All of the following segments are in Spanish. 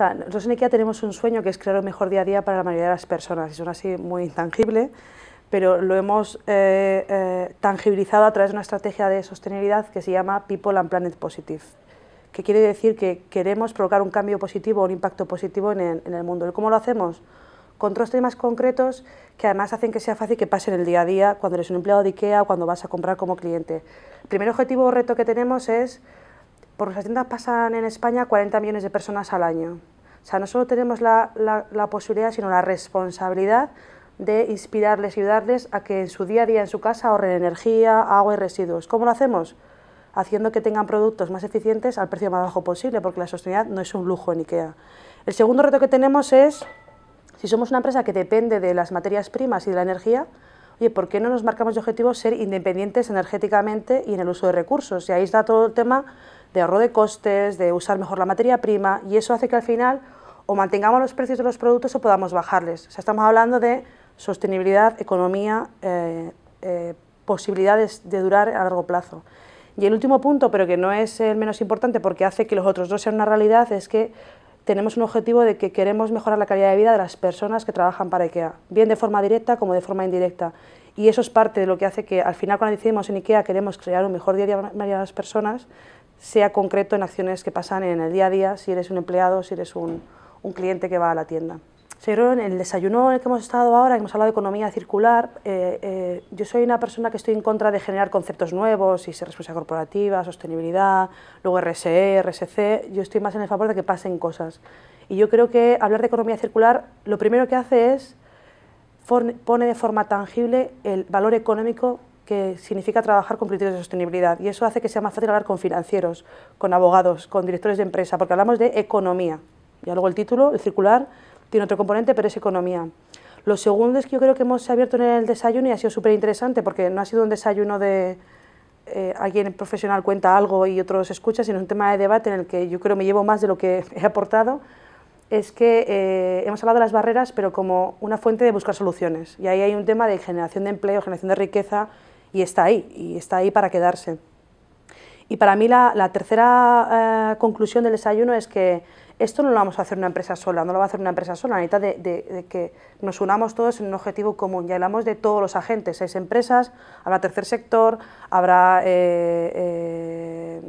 nosotros en IKEA tenemos un sueño que es crear un mejor día a día para la mayoría de las personas, y son así muy intangible, pero lo hemos eh, eh, tangibilizado a través de una estrategia de sostenibilidad que se llama People and Planet Positive, que quiere decir que queremos provocar un cambio positivo, un impacto positivo en el, mundo. ¿Y cómo lo hacemos? Con otros temas concretos que además hacen que sea fácil que pase en el día a día, cuando eres un empleado de IKEA o cuando vas a comprar como cliente. El primer objetivo o reto que tenemos es por las tiendas pasan en España 40 millones de personas al año. O sea, no solo tenemos la, posibilidad, sino la responsabilidad de inspirarles y ayudarles a que en su día a día, en su casa, ahorren energía, agua y residuos. ¿Cómo lo hacemos? Haciendo que tengan productos más eficientes al precio más bajo posible, porque la sostenibilidad no es un lujo en IKEA. El segundo reto que tenemos es, si somos una empresa que depende de las materias primas y de la energía, oye, ¿por qué no nos marcamos de objetivo ser independientes energéticamente y en el uso de recursos? Y ahí está todo el tema de ahorro de costes, de usar mejor la materia prima y eso hace que al final o mantengamos los precios de los productos o podamos bajarles. O sea, estamos hablando de sostenibilidad, economía, eh, eh, posibilidades de durar a largo plazo. Y el último punto, pero que no es el menos importante porque hace que los otros dos sean una realidad, es que tenemos un objetivo de que queremos mejorar la calidad de vida de las personas que trabajan para IKEA, bien de forma directa como de forma indirecta. Y eso es parte de lo que hace que al final cuando decidimos en IKEA queremos crear un mejor día a día para las personas, sea concreto en acciones que pasan en el día a día, si eres un empleado, si eres un, un cliente que va a la tienda. en el desayuno en el que hemos estado ahora, que hemos hablado de economía circular, eh, eh, yo soy una persona que estoy en contra de generar conceptos nuevos, y ser responsabilidad corporativa, sostenibilidad, luego RSE, RSC, yo estoy más en el favor de que pasen cosas. Y yo creo que hablar de economía circular lo primero que hace es pone de forma tangible el valor económico que significa trabajar con criterios de sostenibilidad y eso hace que sea más fácil hablar con financieros, con abogados, con directores de empresa, porque hablamos de economía. Y luego el título, el circular, tiene otro componente, pero es economía. Lo segundo es que yo creo que hemos abierto en el desayuno y ha sido súper interesante porque no ha sido un desayuno de eh, alguien profesional cuenta algo y otros escucha, sino un tema de debate en el que yo creo me llevo más de lo que he aportado. Es que eh, hemos hablado de las barreras, pero como una fuente de buscar soluciones. Y ahí hay un tema de generación de empleo, generación de riqueza, y está ahí, y está ahí para quedarse. Y para mí la, tercera eh, conclusión del desayuno es que esto no lo vamos a hacer una empresa sola, no lo va a hacer una empresa sola, necesita de, de, que nos unamos todos en un objetivo común. Ya hablamos de todos los agentes, seis empresas, habrá tercer sector, habrá eh, eh,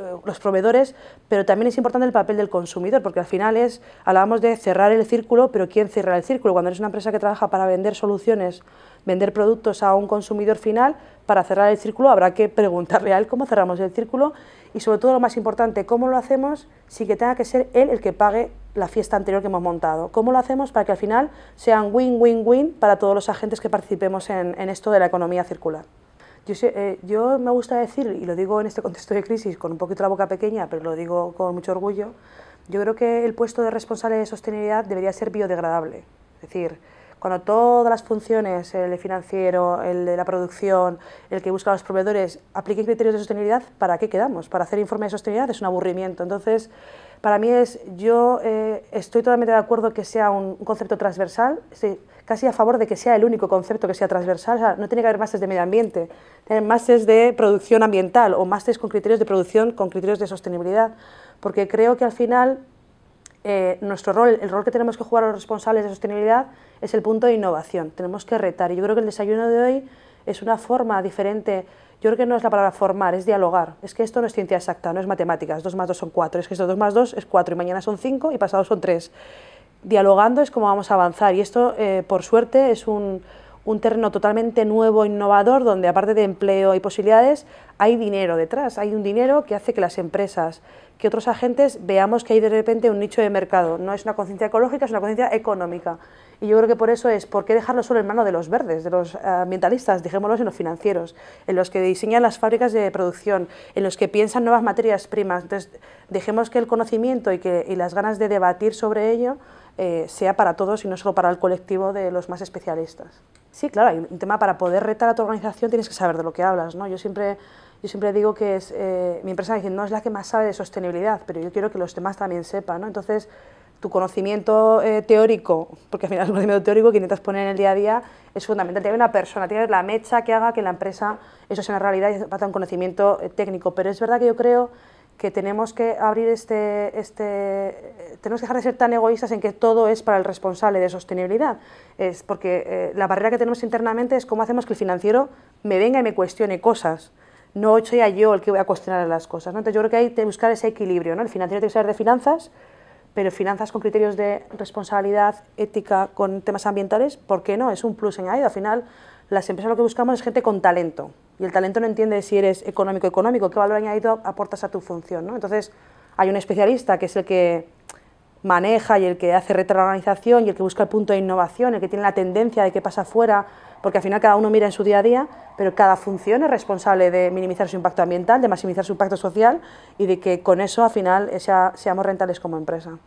eh, los proveedores, pero también es importante el papel del consumidor, porque al final es, hablábamos de cerrar el círculo, pero ¿quién cierra el círculo? Cuando eres una empresa que trabaja para vender soluciones, vender productos a un consumidor final, para cerrar el círculo habrá que preguntarle a él cómo cerramos el círculo y sobre todo lo más importante, cómo lo hacemos sin que tenga que ser él el que pague la fiesta anterior que hemos montado. ¿Cómo lo hacemos para que al final sean win-win-win para todos los agentes que participemos en esto de la economía circular? Eh, yo, me gusta decir, y lo digo en este contexto de crisis con un poquito la boca pequeña, pero lo digo con mucho orgullo, yo creo que el puesto de responsable de sostenibilidad debería ser biodegradable. Es decir, cuando todas las funciones, el financiero, el de la producción, el que busca a los proveedores, apliquen criterios de sostenibilidad, ¿para qué quedamos? Para hacer informes de sostenibilidad es un aburrimiento. Entonces, para mí es, yo eh, estoy totalmente de acuerdo que sea un, concepto transversal, casi a favor de que sea el único concepto que sea transversal, no tiene que haber másteres de medio ambiente, tener másteres de producción ambiental o másteres con criterios de producción, con criterios de sostenibilidad, porque creo que al final eh, nuestro rol, el rol que tenemos que jugar los responsables de sostenibilidad es el punto de innovación, tenemos que retar y yo creo que el desayuno de hoy es una forma diferente. Yo creo que no es la palabra formar, es dialogar. Es que esto no es ciencia exacta, no es matemáticas. dos más dos son cuatro Es que esto dos más dos es cuatro y mañana son cinco y pasado son tres Dialogando es cómo vamos a avanzar y esto, eh, por suerte, es un, un terreno totalmente nuevo, innovador, donde aparte de empleo y posibilidades, hay dinero detrás, hay un dinero que hace que las empresas, que otros agentes veamos que hay de repente un nicho de mercado. No es una conciencia ecológica, es una conciencia económica. Y yo creo que por eso es, ¿por qué dejarlo solo en manos de los verdes, de los eh, ambientalistas? dijémoslo, en los financieros, en los que diseñan las fábricas de producción, en los que piensan nuevas materias primas. Entonces, dejemos que el conocimiento y, que, las ganas de debatir sobre ello eh, sea para todos y no solo para el colectivo de los más especialistas. Sí, claro, hay un tema para poder retar a tu organización tienes que saber de lo que hablas, ¿no? Yo siempre, yo siempre digo que es, eh, mi empresa dice, no es la que más sabe de sostenibilidad, pero yo quiero que los demás también sepan, ¿no? Entonces, tu conocimiento eh, teórico, porque al final un conocimiento teórico que intentas poner en el día a día es fundamental. Tienes una persona, tienes la mecha que haga que la empresa eso sea una realidad y falta un conocimiento eh, técnico, pero es verdad que yo creo que tenemos que abrir este, este, tenemos que dejar de ser tan egoístas en que todo es para el responsable de sostenibilidad. Es porque eh, la barrera que tenemos internamente es cómo hacemos que el financiero me venga y me cuestione cosas. No soy yo el que voy a cuestionar las cosas. ¿no? Entonces yo creo que hay que buscar ese equilibrio. ¿no? El financiero tiene que saber de finanzas, pero finanzas con criterios de responsabilidad ética, con temas ambientales, ¿por qué no? Es un plus añadido. Al final, las empresas lo que buscamos es gente con talento y el talento no entiende si eres económico económico, qué valor añadido aportas a tu función, ¿no? Entonces, hay un especialista que es el que maneja y el que hace retroorganización y el que busca el punto de innovación, el que tiene la tendencia de qué pasa afuera, porque al final cada uno mira en su día a día, pero cada función es responsable de minimizar su impacto ambiental, de maximizar su impacto social y de que con eso al final seamos rentables como empresa.